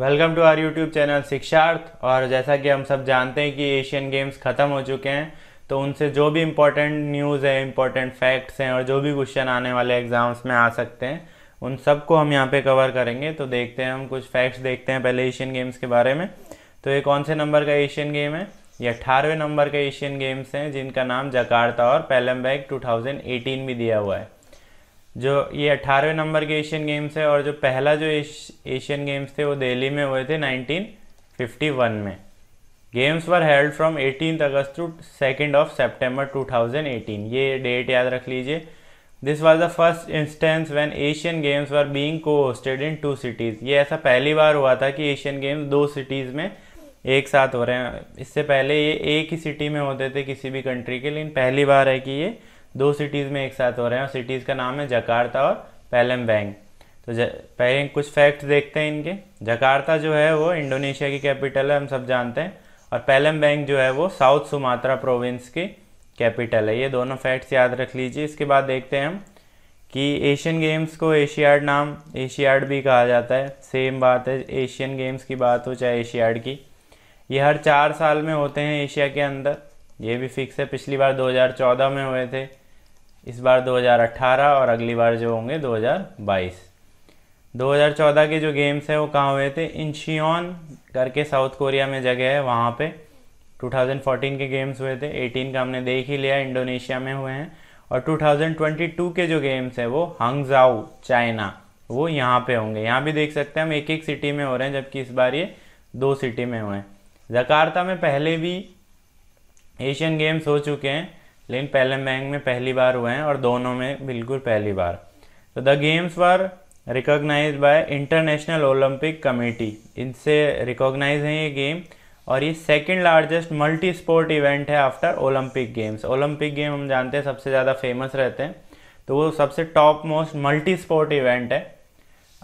welcome to our YouTube channel Shiksharth और जैसा कि हम सब जानते हैं कि एशियन गेम्स ख़त्म हो चुके हैं तो उनसे जो भी इम्पोर्टेंट न्यूज़ है इम्पोर्टेंट फैक्ट्स हैं और जो भी क्वेश्चन आने वाले एग्ज़ाम्स में आ सकते हैं उन सबको हम यहाँ पे कवर करेंगे तो देखते हैं हम कुछ फैक्ट्स देखते हैं पहले एशियन गेम्स के बारे में तो ये कौन से नंबर का एशियन गेम है ये अठारहवें नंबर का एशियन गेम्स हैं जिनका नाम जकार्ता और पैलम बैग भी दिया हुआ है जो ये अट्ठारहवें नंबर के एशियन गेम्स है और जो पहला जो एशियन गेम्स थे वो दिल्ली में हुए थे 1951 में games were held from eighteen August to second of September 2018 ये डेट याद रख लीजिए this was the first instance when Asian Games were being co hosted in two cities ये ऐसा पहली बार हुआ था कि एशियन गेम्स दो सिटीज़ में एक साथ हो रहे हैं इससे पहले ये एक ही सिटी में होते थे किसी भी कंट्री के लेकिन पहली बार है कि ये दो सिटीज़ में एक साथ हो रहे हैं और सिटीज़ का नाम है जकार्ता और पैलम बैंक तो पहले कुछ फैक्ट्स देखते हैं इनके जकार्ता जो है वो इंडोनेशिया की कैपिटल है हम सब जानते हैं और पैलम बैंक जो है वो साउथ सुमात्रा प्रोविंस की कैपिटल है ये दोनों फैक्ट्स याद रख लीजिए इसके बाद देखते हैं हम कि एशियन गेम्स को एशियाड नाम एशियाड भी कहा जाता है सेम बात है एशियन गेम्स की बात हो चाहे एशियाड की ये हर चार साल में होते हैं एशिया के अंदर ये भी फिक्स है पिछली बार 2014 में हुए थे इस बार 2018 और अगली बार जो होंगे 2022 2014 के जो गेम्स हैं वो कहाँ हुए थे इंशियन करके साउथ कोरिया में जगह है वहाँ पे 2014 के गेम्स हुए थे 18 का हमने देख ही लिया इंडोनेशिया में हुए हैं और 2022 के जो गेम्स हैं वो हंगजाओ चाइना वो यहाँ पे होंगे यहाँ भी देख सकते हैं हम एक एक सिटी में हो रहे हैं जबकि इस बार ये दो सिटी में हुए हैं जकार्ता में पहले भी एशियन गेम्स हो चुके हैं लेकिन पैलम बैंक में पहली बार हुए हैं और दोनों में बिल्कुल पहली बार तो the games were recognize by International Olympic Committee इनसे रिकॉग्नाइज है ये गेम और ये second largest multi sport event है after Olympic Games Olympic game हम जानते हैं सबसे ज़्यादा फेमस रहते हैं तो वो सबसे top most multi sport event है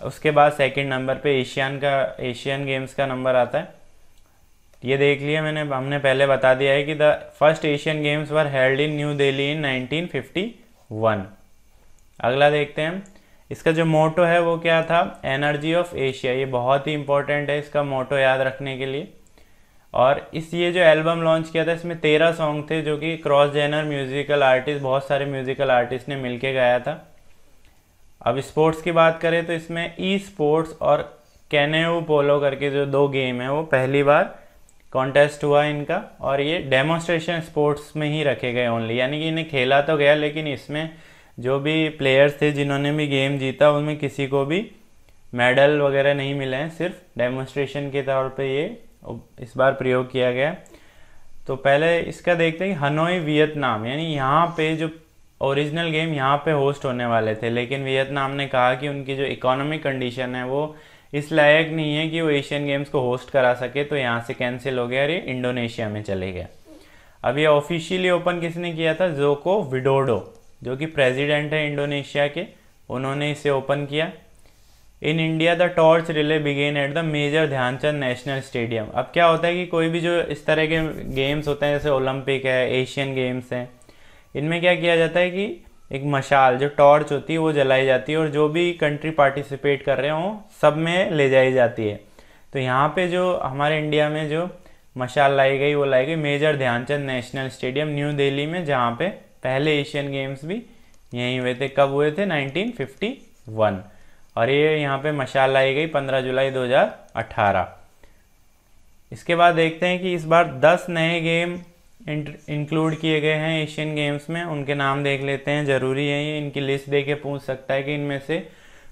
उसके बाद सेकेंड नंबर पे एशियन का एशियन गेम्स का नंबर आता है ये देख लिया मैंने हमने पहले बता दिया है कि the first Asian Games were held in New Delhi in 1951 अगला देखते हैं इसका जो मोटो है वो क्या था एनर्जी ऑफ एशिया ये बहुत ही इंपॉर्टेंट है इसका मोटो याद रखने के लिए और इस ये जो एल्बम लॉन्च किया था इसमें तेरह सॉन्ग थे जो कि क्रॉस जेनर म्यूजिकल आर्टिस्ट बहुत सारे म्यूजिकल आर्टिस्ट ने मिल गाया था अब स्पोर्ट्स की बात करें तो इसमें ई स्पोर्ट्स और कैनेऊ पोलो करके जो दो गेम है वो पहली बार कॉन्टेस्ट हुआ इनका और ये डेमोन्स्ट्रेशन स्पोर्ट्स में ही रखे गए ओनली यानी कि इन्हें खेला तो गया लेकिन इसमें जो भी प्लेयर्स थे जिन्होंने भी गेम जीता उनमें किसी को भी मेडल वगैरह नहीं मिले हैं सिर्फ डेमोन्स्ट्रेशन के तौर पे ये इस बार प्रयोग किया गया तो पहले इसका देखते हैं हनोई वियतनाम यानी यहाँ पे जो ओरिजिनल गेम यहाँ पे होस्ट होने वाले थे लेकिन वियतनाम ने कहा कि उनकी जो इकोनॉमिक कंडीशन है वो इस लायक नहीं है कि वो एशियन गेम्स को होस्ट करा सके तो यहाँ से कैंसिल हो गया और ये इंडोनेशिया में चले गया अब ये ऑफिशियली ओपन किसने किया था जोको विडोडो जो कि प्रेसिडेंट है इंडोनेशिया के उन्होंने इसे ओपन किया in India the torch relay began at the Major Dhyan Chand National Stadium अब क्या होता है कि कोई भी जो इस तरह के गेम्स होते हैं जैसे ओलंपिक है एशियन गेम्स हैं इनमें क्या किया जाता है कि एक मशाल जो टॉर्च होती है वो जलाई जाती है और जो भी कंट्री पार्टिसिपेट कर रहे हों सब में ले जाई जाती है तो यहाँ पे जो हमारे इंडिया में जो मशाल लाई गई वो लाई गई Major Dhyan Chand National Stadium New Delhi में जहाँ पे पहले एशियन गेम्स भी यहीं हुए थे कब हुए थे 1951 और ये यहाँ पे मशाल लाई गई 15 जुलाई 2018 इसके बाद देखते हैं कि इस बार 10 नए गेम इंक्लूड किए गए हैं एशियन गेम्स में उनके नाम देख लेते हैं ज़रूरी है ये इनकी लिस्ट दे के पूछ सकता है कि इनमें से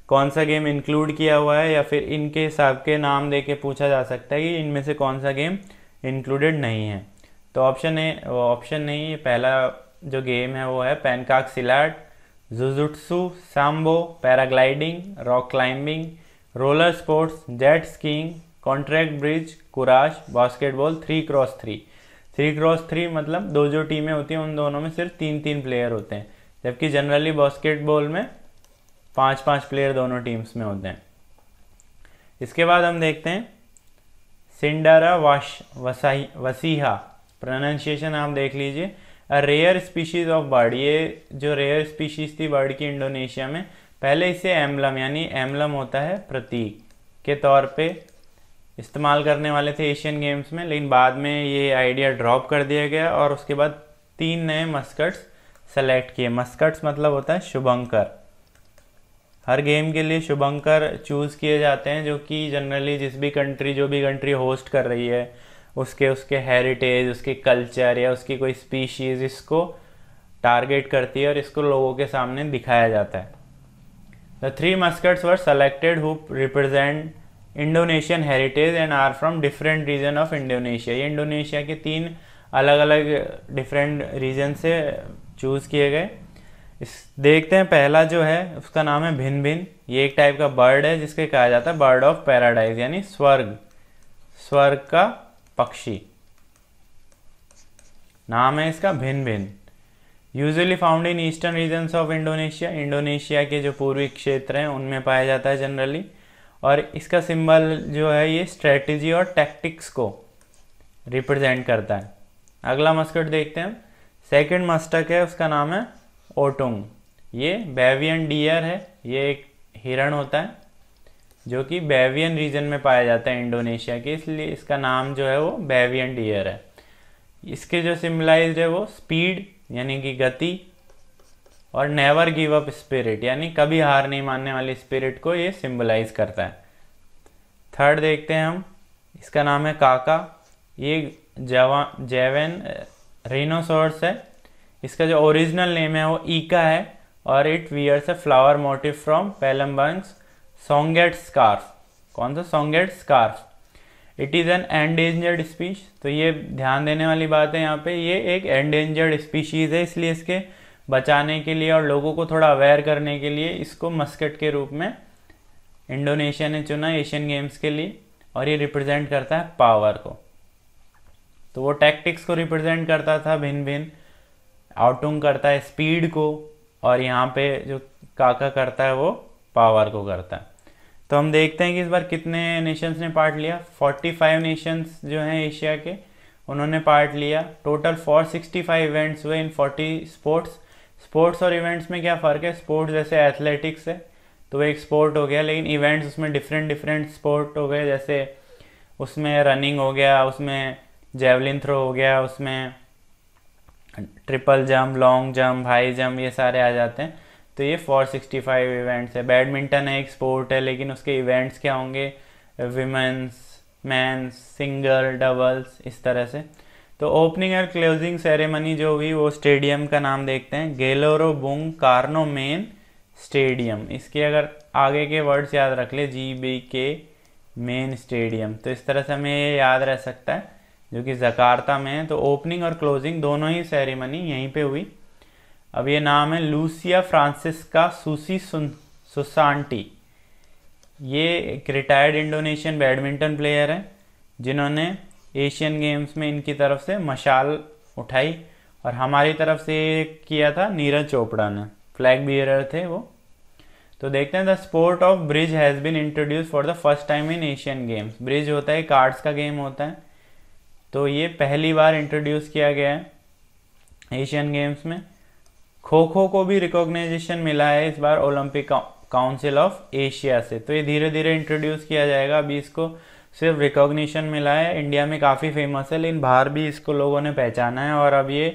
कौन सा गेम इंक्लूड किया हुआ है या फिर इनके हिसाब के नाम दे के पूछा जा सकता है कि इनमें से कौन सा गेम इंक्लूडेड नहीं है तो ऑप्शन है ऑप्शन नहीं है पहला जो गेम है वो है pencak silat jujutsu sambo paragliding rock climbing roller sports jet skiing contract bridge kurash basketball three cross three three cross three मतलब दो जो टीमें होती हैं उन दोनों में सिर्फ तीन तीन प्लेयर होते हैं जबकि जनरली बास्केटबॉल में पांच पांच प्लेयर दोनों टीम्स में होते हैं इसके बाद हम देखते हैं सिंडारा वाश वसाही वसीहा प्रोनाउंसिएशन आप देख लीजिए a rare species of bird ये जो रेयर स्पीशीज़ थी बर्ड की इंडोनेशिया में पहले इसे एम्लम यानी एम्बलम होता है प्रतीक के तौर पे इस्तेमाल करने वाले थे एशियन गेम्स में लेकिन बाद में ये आइडिया ड्रॉप कर दिया गया और उसके बाद तीन नए मस्कट्स सेलेक्ट किए मस्कट्स मतलब होता है शुभंकर हर गेम के लिए शुभंकर चूज़ किए जाते हैं जो कि जनरली जिस भी कंट्री जो भी कंट्री होस्ट कर रही है उसके उसके हेरिटेज उसके कल्चर या उसकी कोई स्पीशीज़ इसको टारगेट करती है और इसको लोगों के सामने दिखाया जाता है the three mascots were selected who represent Indonesian heritage and are from different region of Indonesia ये इंडोनेशिया के तीन अलग अलग डिफरेंट रीजन से चूज़ किए गए इस देखते हैं पहला जो है उसका नाम है भिन भिन ये एक टाइप का बर्ड है जिसके कहा जाता है बर्ड ऑफ पैराडाइज यानी स्वर्ग स्वर्ग का पक्षी नाम है इसका भिन भिन usually found in eastern regions of Indonesia Indonesia के जो पूर्वी क्षेत्र हैं उनमें पाया जाता है जनरली और इसका सिंबल जो है ये स्ट्रेटजी और टैक्टिक्स को रिप्रेजेंट करता है अगला मस्कट देखते हैं सेकंड मस्टक है उसका नाम है ओटोंग ये बेवियन डियर है ये एक हिरण होता है जो कि बेवियन रीजन में पाया जाता है इंडोनेशिया के इसलिए इसका नाम जो है वो बेवियन डियर है इसके जो सिम्बलाइज है वो स्पीड यानी कि गति और नेवर गिव अप स्पिरिट यानी कभी हार नहीं मानने वाली स्पिरिट को ये सिंबलाइज करता है थर्ड देखते हैं हम इसका नाम है काका ये जवा जेवेन रिनोसोर्स है इसका जो ओरिजिनल नेम है वो ईका है और it wears a flower motif from Palembang's songket scarf कौन सा songket scarf it is an endangered speech तो ये ध्यान देने वाली बात है यहाँ पे ये एक एंडेंजर्ड स्पीशीज़ है इसलिए इसके बचाने के लिए और लोगों को थोड़ा अवेयर करने के लिए इसको मस्कट के रूप में इंडोनेशिया ने चुना एशियन गेम्स के लिए और ये रिप्रेजेंट करता है पावर को तो वो टैक्टिक्स को रिप्रेजेंट करता था भिन्न भिन्न आउटुंग करता है स्पीड को और यहाँ पे जो काका करता है वो पावर को करता है तो हम देखते हैं कि इस बार कितने नेशंस ने पार्ट लिया 45 नेशंस जो हैं एशिया के उन्होंने पार्ट लिया टोटल 465 इवेंट्स हुए इन 40 स्पोर्ट्स स्पोर्ट्स और इवेंट्स में क्या फ़र्क है स्पोर्ट्स जैसे एथलेटिक्स है तो वो एक स्पोर्ट हो गया लेकिन इवेंट्स उसमें डिफरेंट डिफरेंट स्पोर्ट हो गए जैसे उसमें रनिंग हो गया उसमें जेवलिन थ्रो हो गया उसमें triple jump long jump high jump ये सारे आ जाते हैं तो ये 465 इवेंट्स है बैडमिंटन है एक स्पोर्ट है लेकिन उसके इवेंट्स क्या होंगे विमेंस मैंस सिंगल डबल्स इस तरह से तो ओपनिंग और क्लोजिंग सेरेमनी जो हुई वो स्टेडियम का नाम देखते हैं Gelora Bung Karno main stadium इसके अगर आगे के वर्ड्स याद रख ले G B K main stadium तो इस तरह से हमें ये याद रह सकता है जो कि जकार्ता में है तो ओपनिंग और क्लोजिंग दोनों ही सेरेमनी यहीं पे हुई अब ये नाम है लूसिया फ्रांसिस्का सुसी सुन सुसांटी ये एक रिटायर्ड इंडोनेशियन बैडमिंटन प्लेयर हैं जिन्होंने एशियन गेम्स में इनकी तरफ से मशाल उठाई और हमारी तरफ से किया था नीरज चोपड़ा ने फ्लैग बियरर थे वो तो देखते हैं the sport of bridge has been introduce for the first time in Asian Games bridge होता है कार्ड्स का गेम होता है तो ये पहली बार इंट्रोड्यूस किया गया है एशियन गेम्स में खो खो को भी रिकॉग्नाइजेशन मिला है इस बार ओलंपिक काउंसिल ऑफ एशिया से तो ये धीरे धीरे इंट्रोड्यूस किया जाएगा अभी इसको सिर्फ रिकॉग्निशन मिला है इंडिया में काफ़ी फेमस है लेकिन बाहर भी इसको लोगों ने पहचाना है और अब ये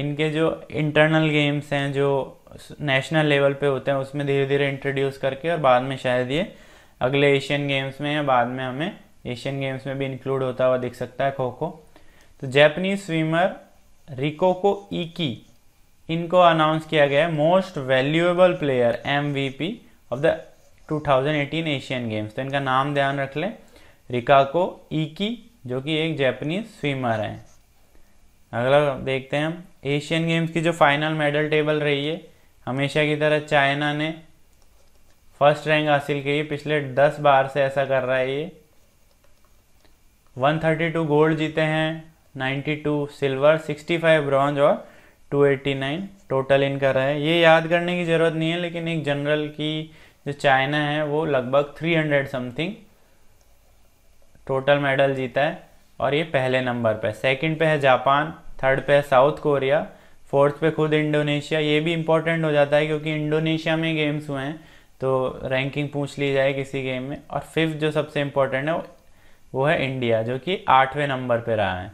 इनके जो इंटरनल गेम्स हैं जो नेशनल लेवल पे होते हैं उसमें धीरे धीरे इंट्रोड्यूस करके और बाद में शायद ये अगले एशियन गेम्स में या बाद में हमें एशियन गेम्स में भी इंक्लूड होता हुआ दिख सकता है खो खो तो जैपनीज स्विमर रिकोको इकी इनको अनाउंस किया गया है most valuable player M of the 2018 Asian Games तो इनका नाम ध्यान रख लें रिकाको ईकी जो कि एक जैपनीज स्विमर हैं अगला देखते हैं हम एशियन गेम्स की जो फाइनल मेडल टेबल रही है हमेशा की तरह चाइना ने फर्स्ट रैंक हासिल की है पिछले दस बार से ऐसा कर रहा है ये 132 गोल्ड जीते हैं 92 सिल्वर 65 ब्रॉन्ज और 289 टोटल इन कर रहा है ये याद करने की ज़रूरत नहीं है लेकिन एक जनरल की जो चाइना है वो लगभग 300 समथिंग टोटल मेडल जीता है और ये पहले नंबर पे सेकंड पे है जापान थर्ड पे है साउथ कोरिया फोर्थ पे खुद इंडोनेशिया ये भी इम्पोर्टेंट हो जाता है क्योंकि इंडोनेशिया में गेम्स हुए हैं तो रैंकिंग पूछ ली जाए किसी गेम में और फिफ्थ जो सबसे इम्पोर्टेंट है वो है इंडिया जो कि आठवें नंबर पर रहा है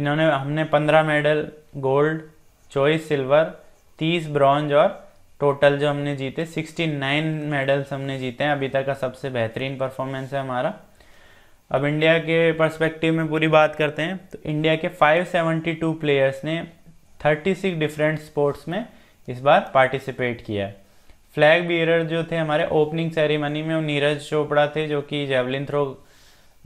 इन्होंने हमने पंद्रह मेडल गोल्ड चौबीस सिल्वर तीस ब्रॉन्ज और टोटल जो हमने जीते सिक्सटी नाइन मेडल्स हमने जीते हैं अभी तक का सबसे बेहतरीन परफॉर्मेंस है हमारा अब इंडिया के पर्सपेक्टिव में पूरी बात करते हैं तो इंडिया के 572 प्लेयर्स ने 36 डिफरेंट स्पोर्ट्स में इस बार पार्टिसिपेट किया फ्लैग बियरर जो थे हमारे ओपनिंग सेरेमनी में नीरज चोपड़ा थे जो कि जेवलिन थ्रो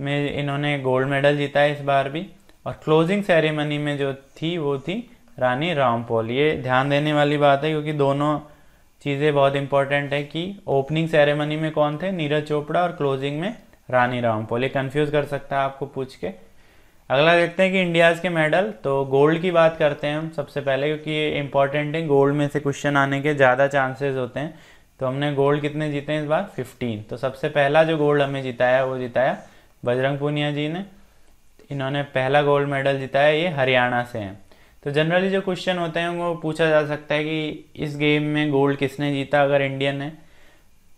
में इन्होंने गोल्ड मेडल जीता है इस बार भी और क्लोजिंग सेरेमनी में जो थी वो थी रानी रामपोल ये ध्यान देने वाली बात है क्योंकि दोनों चीज़ें बहुत इंपॉर्टेंट है कि ओपनिंग सेरेमनी में कौन थे नीरज चोपड़ा और क्लोजिंग में रानी रामपोल ये कन्फ्यूज़ कर सकता है आपको पूछ के अगला देखते हैं कि इंडियाज़ के मेडल तो गोल्ड की बात करते हैं हम सबसे पहले क्योंकि ये इंपॉर्टेंट है गोल्ड में से क्वेश्चन आने के ज़्यादा चांसेस होते हैं तो हमने गोल्ड कितने जीते हैं इस बार 15 तो सबसे पहला जो गोल्ड हमें जिताया वो जिताया बजरंग पूनिया जी ने इन्होंने पहला गोल्ड मेडल जिताया ये हरियाणा से हैं तो जनरली जो क्वेश्चन होते हैं वो पूछा जा सकता है कि इस गेम में गोल्ड किसने जीता अगर इंडियन है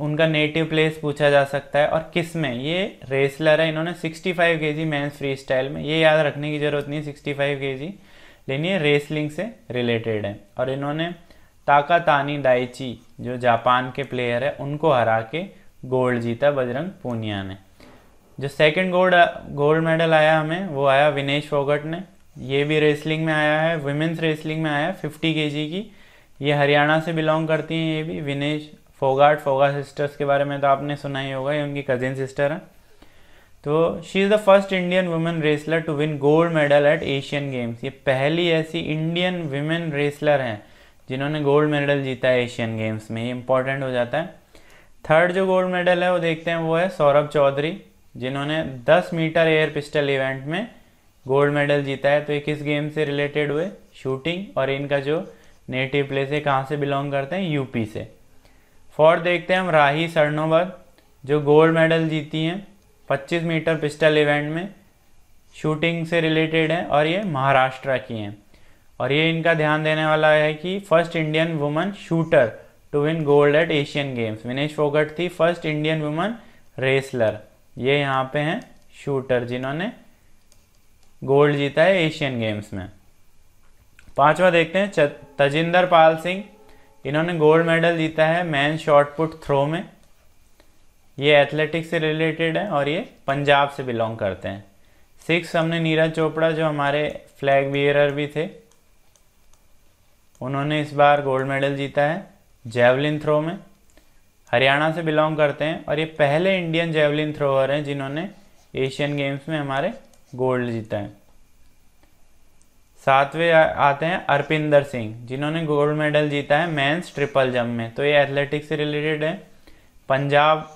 उनका नेटिव प्लेस पूछा जा सकता है और किस में ये रेसलर है इन्होंने 65 फाइव के जी मैंस फ्री स्टाइल में ये याद रखने की ज़रूरत नहीं सिक्सटी फाइव के जी लेकिन ये रेसलिंग से रिलेटेड है और इन्होंने ताका तानी दाइची जो जापान के प्लेयर है उनको हरा के गोल्ड जीता बजरंग पूनिया ने जो सेकेंड गोल्ड गोल्ड मेडल आया हमें वो आया विनेश फोगट ने ये भी रेसलिंग में आया है वुमेंस रेसलिंग में आया है फिफ्टी के की ये हरियाणा से बिलोंग करती हैं ये भी विनेश फोगाट फोगा सिस्टर्स के बारे में तो आपने सुना ही होगा ये उनकी कजिन सिस्टर हैं तो she is the first Indian women wrestler to win gold medal at Asian Games ये पहली ऐसी इंडियन वुमेन रेसलर हैं जिन्होंने गोल्ड मेडल जीता है एशियन गेम्स में ये इंपॉर्टेंट हो जाता है थर्ड जो गोल्ड मेडल है वो देखते हैं वो है सौरभ चौधरी जिन्होंने 10 मीटर एयर पिस्टल इवेंट में गोल्ड मेडल जीता है तो ये किस गेम से रिलेटेड हुए शूटिंग और इनका जो नेटिव प्लेस है कहाँ से बिलोंग करते हैं यूपी से फोर्थ देखते हैं हम राही सरनोबत जो गोल्ड मेडल जीती हैं 25 मीटर पिस्टल इवेंट में शूटिंग से रिलेटेड है और ये महाराष्ट्र की हैं और ये इनका ध्यान देने वाला है कि first Indian woman shooter to win gold at Asian Games Vinesh Phogat थी फर्स्ट इंडियन वुमन रेसलर ये यहाँ पे हैं शूटर जिन्होंने गोल्ड जीता है एशियन गेम्स में पांचवा देखते हैं तजिंदर पाल सिंह इन्होंने गोल्ड मेडल जीता है मैन शॉर्ट पुट थ्रो में ये एथलेटिक्स से रिलेटेड है और ये पंजाब से बिलोंग करते हैं सिक्स हमने नीरज चोपड़ा जो हमारे फ्लैग बियरर भी थे उन्होंने इस बार गोल्ड मेडल जीता है जेवलिन थ्रो में हरियाणा से बिलोंग करते हैं और ये पहले इंडियन जेवलिन थ्रोअर हैं जिन्होंने एशियन गेम्स में हमारे गोल्ड जीता है सातवें आते हैं अरपिंदर सिंह जिन्होंने गोल्ड मेडल जीता है मेंस ट्रिपल जम्प में तो ये एथलेटिक्स से रिलेटेड है पंजाब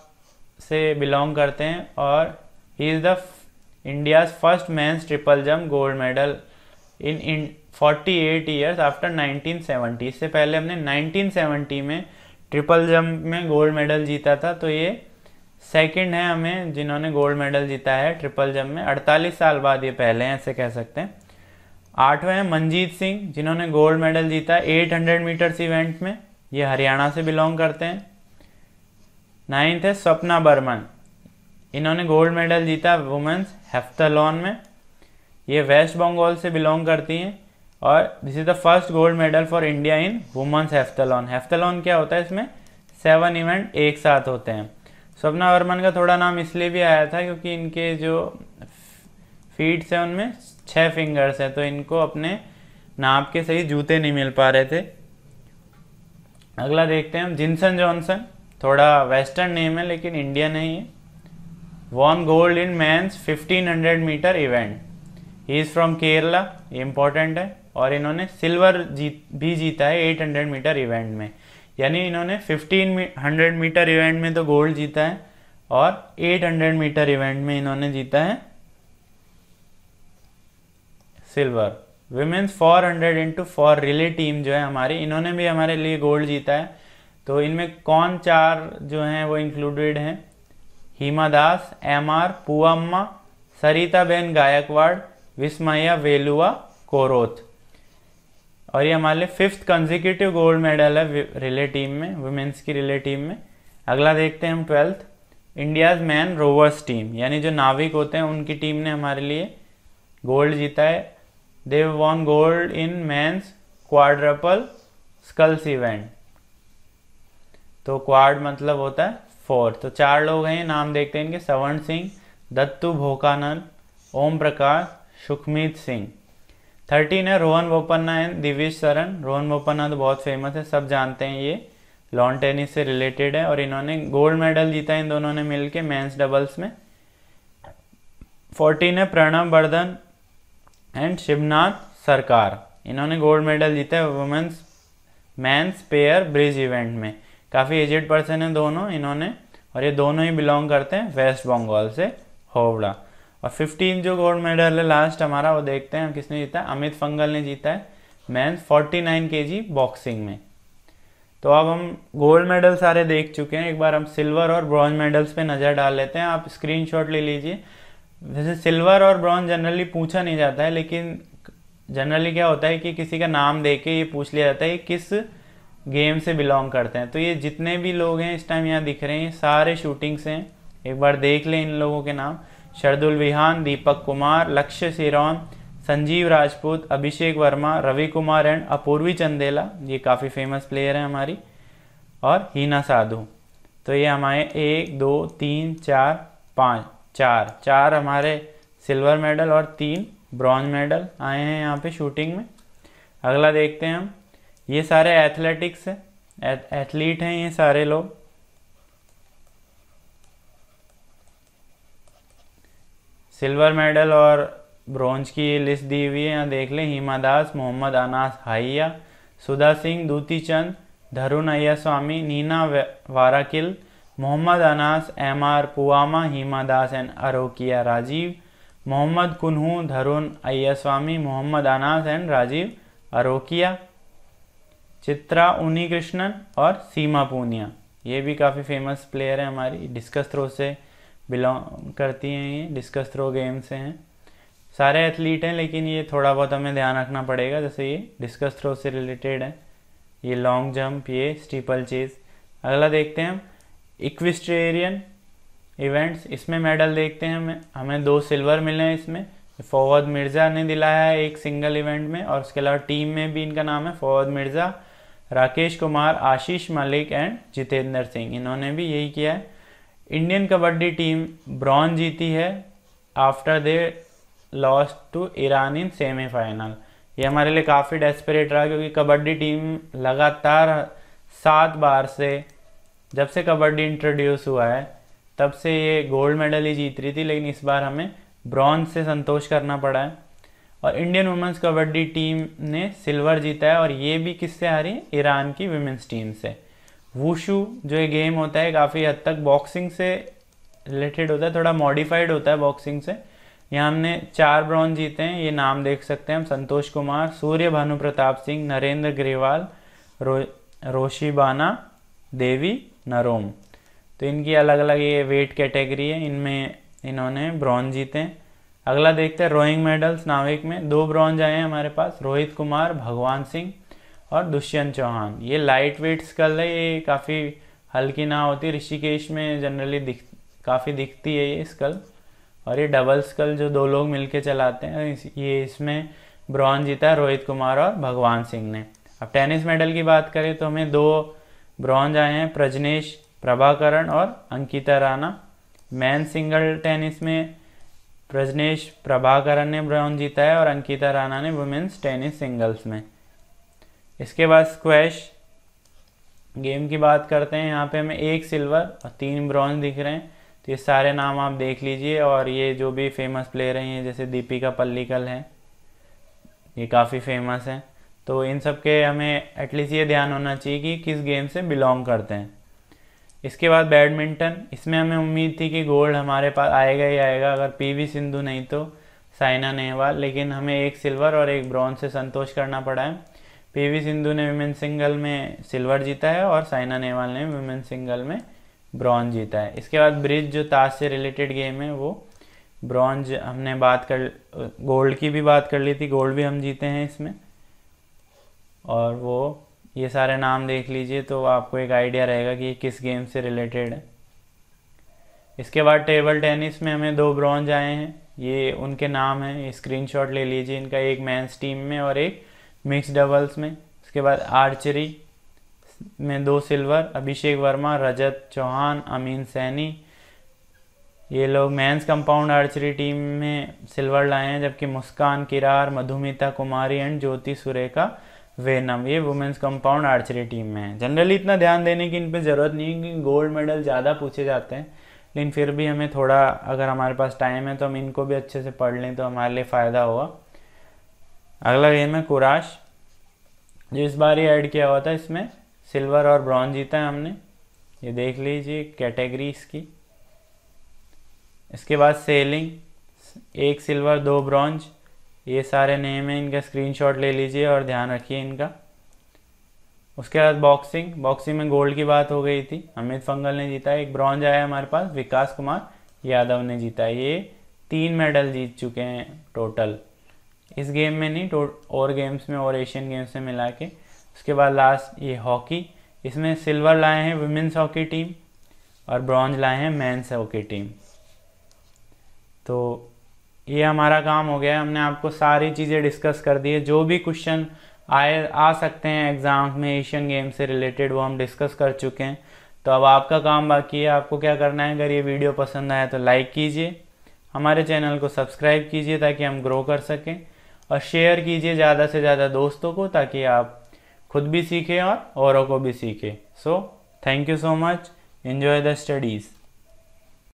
से बिलोंग करते हैं और he is the India's first men's triple jump gold medal in in forty eight years after nineteen seventy इससे पहले हमने नाइनटीन सेवेंटी में ट्रिपल जम्प में गोल्ड मेडल जीता था तो ये सेकेंड है हमें जिन्होंने गोल्ड मेडल जीता है ट्रिपल जम्प में अड़तालीस साल बाद ये पहले हैं ऐसे कह सकते हैं आठवें हैं मनजीत सिंह जिन्होंने गोल्ड मेडल जीता 800 मीटर्स इवेंट में ये हरियाणा से बिलोंग करते हैं नाइन्थ है सपना बर्मन इन्होंने गोल्ड मेडल जीता वुमेंस हेफ्थलॉन में ये वेस्ट बंगाल से बिलोंग करती हैं और this is the first gold medal for India in women's heptathlon heptathlon क्या होता है इसमें सेवन इवेंट एक साथ होते हैं स्वप्ना वर्मन का थोड़ा नाम इसलिए भी आया था क्योंकि इनके जो फीट्स हैं उनमें छः फिंगर्स हैं तो इनको अपने नाप के सही जूते नहीं मिल पा रहे थे अगला देखते हैं हम जिनसन जॉनसन थोड़ा वेस्टर्न नेम है लेकिन इंडिया नहीं है won gold in men's 1500 metre event he is from Kerala ये इम्पोर्टेंट है और इन्होंने सिल्वर जीत भी जीता है 800 मीटर इवेंट में यानी इन्होंने 1500 मीटर इवेंट में तो गोल्ड जीता है और 800 मीटर इवेंट में इन्होंने जीता है silver women's 400 hundred into four relay team जो है हमारी इन्होंने भी हमारे लिए गोल्ड जीता है तो इनमें कौन चार जो हैं वो इंक्लूडेड हैं हीमा दास एम आर पुअम्मा सरिता बेन गायकवाड़ विस्मया वेलुआ कोरोथ और ये हमारे लिए फिफ्थ कंजिक्यूटिव गोल्ड मेडल है रिले टीम में वुमेन्स की रिले टीम में अगला देखते हैं हम twelfth India's man rowers team यानी जो नाविक होते हैं उनकी टीम ने हमारे लिए गोल्ड जीता है they won gold in men's quadruple sculls event तो क्वाड मतलब होता है फोर तो चार लोग हैं नाम देखते हैं इनके सवर्ण सिंह दत्तू भोकानंद ओम प्रकाश सुखमीत सिंह थर्टीन है रोहन बोपन्ना एंड दिवेश शरण रोहन बोपन्ना तो बहुत फेमस है सब जानते हैं ये लॉन टेनिस से रिलेटेड है और इन्होंने गोल्ड मेडल जीता है इन दोनों ने मिलके मेंस डबल्स में फोर्टीन है प्रणव बर्धन एंड शिवनाथ सरकार इन्होंने गोल्ड मेडल जीता है women's men's pair bridge event में काफ़ी एजेड पर्सन हैं दोनों इन्होंने और ये दोनों ही बिलोंग करते हैं वेस्ट बंगाल से होवड़ा और फिफ्टीन जो गोल्ड मेडल है लास्ट हमारा वो देखते हैं किसने जीता है अमित फंगल ने जीता है मैंस के जी बॉक्सिंग में तो अब हम गोल्ड मेडल सारे देख चुके हैं एक बार हम सिल्वर और ब्रॉन्ज मेडल्स पे नज़र डाल लेते हैं आप स्क्रीनशॉट ले लीजिए जैसे सिल्वर और ब्रॉन्ज जनरली पूछा नहीं जाता है लेकिन जनरली क्या होता है कि किसी का नाम दे के ये पूछ लिया जाता है किस गेम से बिलोंग करते हैं तो ये जितने भी लोग हैं इस टाइम यहाँ दिख रहे हैं सारे शूटिंग से हैं एक बार देख लें इन लोगों के नाम शरदुल विहान दीपक कुमार लक्ष्य सिरौन संजीव राजपूत अभिषेक वर्मा रवि कुमार एंड अपूर्वी चंदेला ये काफ़ी फेमस प्लेयर हैं हमारी और हीना साधु तो ये हमारे एक दो तीन चार पाँच चार चार हमारे सिल्वर मेडल और तीन ब्रॉन्ज मेडल आए हैं यहाँ पे शूटिंग में अगला देखते हैं हम ये सारे एथलेटिक्स है एथलीट हैं ये सारे लोग सिल्वर मेडल और ब्रॉन्ज की लिस्ट दी हुई है यहाँ देख लें हिमा दास मोहम्मद अनास हाइया Sudha Singh Dutee Chand Dharun Ayyasamy Neena Varakil Mohammad Anas M R Poovamma Hima Das and Arokia Rajiv Mohammad Kunhu Dharun Swamy Mohammad Anas and Rajiv Arokia Chitra Unni Krishnan और सीमा पूनिया ये भी काफ़ी फेमस प्लेयर हैं हमारी डिस्कस थ्रो से बिलोंग करती हैं ये डिस्कस थ्रो गेम से हैं सारे एथलीट हैं लेकिन ये थोड़ा बहुत हमें ध्यान रखना पड़ेगा जैसे ये डिस्कस थ्रो से रिलेटेड है ये लॉन्ग जंप ये स्टीपल चेज अगला देखते हैं हम इक्विस्टेरियन इवेंट्स इसमें मेडल देखते हैं हमें हमें दो सिल्वर मिले हैं इसमें फवाद मिर्ज़ा ने दिलाया है एक सिंगल इवेंट में और उसके अलावा टीम में भी इनका नाम है फवाद मिर्ज़ा राकेश कुमार आशीष मलिक एंड जितेंद्र सिंह इन्होंने भी यही किया है इंडियन कबड्डी टीम ब्रॉन्ज जीती है after they lost to Iran in semifinal ये हमारे लिए काफ़ी डेस्परेट रहा क्योंकि कबड्डी टीम लगातार सात बार से जब से कबड्डी इंट्रोड्यूस हुआ है तब से ये गोल्ड मेडल ही जीत रही थी लेकिन इस बार हमें ब्रॉन्ज से संतोष करना पड़ा है और इंडियन वुमेंस कबड्डी टीम ने सिल्वर जीता है और ये भी किससे हारी ईरान की वुमेंस टीम से वूशू जो ये गेम होता है काफ़ी हद तक बॉक्सिंग से रिलेटेड होता है थोड़ा मॉडिफाइड होता है बॉक्सिंग से यहाँ हमने चार ब्रॉन्ज जीते हैं ये नाम देख सकते हैं हम संतोष कुमार सूर्य भानु प्रताप सिंह नरेंद्र ग्रेवाल रो रोशी बाना देवी नरोम तो इनकी अलग अलग ये वेट कैटेगरी है इनमें इन्होंने ब्रॉन्ज जीते हैं अगला देखते हैं रोइंग मेडल्स नाविक में दो ब्रॉन्ज आए हैं हमारे पास रोहित कुमार भगवान सिंह और दुष्यंत चौहान ये लाइट वेट स्कल है ये काफ़ी हल्की ना होती ऋषिकेश में जनरली दिख काफ़ी दिखती है ये स्कल और ये डबल स्कल जो दो लोग मिलके चलाते हैं ये इसमें ब्रॉन्ज जीता रोहित कुमार और भगवान सिंह ने अब टेनिस मेडल की बात करें तो हमें दो ब्रॉन्ज आए हैं प्रजनेश प्रभाकरण और Ankita Rana man single tennis में प्रजनेश प्रभाकरण ने ब्रॉन्ज जीता है और अंकिता राणा ने वुमेन्स टेनिस सिंगल्स में इसके बाद स्क्वैश गेम की बात करते हैं यहाँ पे हमें एक सिल्वर और तीन ब्रॉन्ज दिख रहे हैं तो ये सारे नाम आप देख लीजिए और ये जो भी फेमस प्लेयर हैं जैसे दीपिका पल्लिकल हैं ये काफ़ी फेमस हैं तो इन सब के हमें एटलीस्ट ये ध्यान होना चाहिए कि किस गेम से बिलोंग करते हैं इसके बाद बैडमिंटन इसमें हमें उम्मीद थी कि गोल्ड हमारे पास आएगा ही आएगा अगर पीवी सिंधु नहीं तो साइना नेहवाल लेकिन हमें एक सिल्वर और एक ब्रॉन्ज से संतोष करना पड़ा है पीवी सिंधु ने वुमेन सिंगल में सिल्वर जीता है और साइना नेहवाल ने वुमेन सिंगल में ब्रॉन्ज जीता है इसके बाद ब्रिज जो ताश से रिलेटेड गेम है वो ब्रॉन्ज हमने बात कर गोल्ड की भी बात कर ली थी गोल्ड भी हम जीते हैं इसमें और वो ये सारे नाम देख लीजिए तो आपको एक आइडिया रहेगा कि ये किस गेम से रिलेटेड है इसके बाद टेबल टेनिस में हमें दो ब्रॉन्ज आए हैं ये उनके नाम हैं स्क्रीनशॉट ले लीजिए इनका एक मैंस टीम में और एक मिक्स डबल्स में इसके बाद आर्चरी में दो सिल्वर अभिषेक वर्मा रजत चौहान अमीन सैनी ये लोग मैंस कंपाउंड आर्चरी टीम में सिल्वर लाए हैं जबकि मुस्कान किरार मधुमिता कुमारी एंड ज्योति सुरेखा वेनम ये वुमेन्स कंपाउंड आर्चरी टीम में है जनरली इतना ध्यान देने की इन पर ज़रूरत नहीं है कि गोल्ड मेडल ज़्यादा पूछे जाते हैं लेकिन फिर भी हमें थोड़ा अगर हमारे पास टाइम है तो हम इनको भी अच्छे से पढ़ लें तो हमारे लिए फ़ायदा हुआ अगला गेम है कुराश जो इस बार ही ऐड किया हुआ था इसमें सिल्वर और ब्रॉन्ज जीता है हमने ये देख लीजिए कैटेगरी इसकी इसके बाद सेलिंग एक सिल्वर दो ब्रॉन्ज ये सारे नेम हैं इनका स्क्रीनशॉट ले लीजिए और ध्यान रखिए इनका उसके बाद बॉक्सिंग बॉक्सिंग में गोल्ड की बात हो गई थी अमित फंगल ने जीता एक ब्रॉन्ज आया हमारे पास विकास कुमार यादव ने जीता ये तीन मेडल जीत चुके हैं टोटल इस गेम में नहीं और गेम्स में और एशियन गेम्स में मिला के उसके बाद लास्ट ये हॉकी इसमें सिल्वर लाए हैं वुमेंस हॉकी टीम और ब्रॉन्ज लाए हैं मैंस हॉकी टीम तो ये हमारा काम हो गया हमने आपको सारी चीज़ें डिस्कस कर दी है जो भी क्वेश्चन आए आ सकते हैं एग्ज़ाम में एशियन गेम से रिलेटेड वो हम डिस्कस कर चुके हैं तो अब आपका काम बाकी है आपको क्या करना है अगर ये वीडियो पसंद आया तो लाइक कीजिए हमारे चैनल को सब्सक्राइब कीजिए ताकि हम ग्रो कर सकें और शेयर कीजिए ज़्यादा से ज़्यादा दोस्तों को ताकि आप खुद भी सीखें और औरों को भी सीखें so thank you so much enjoy the studies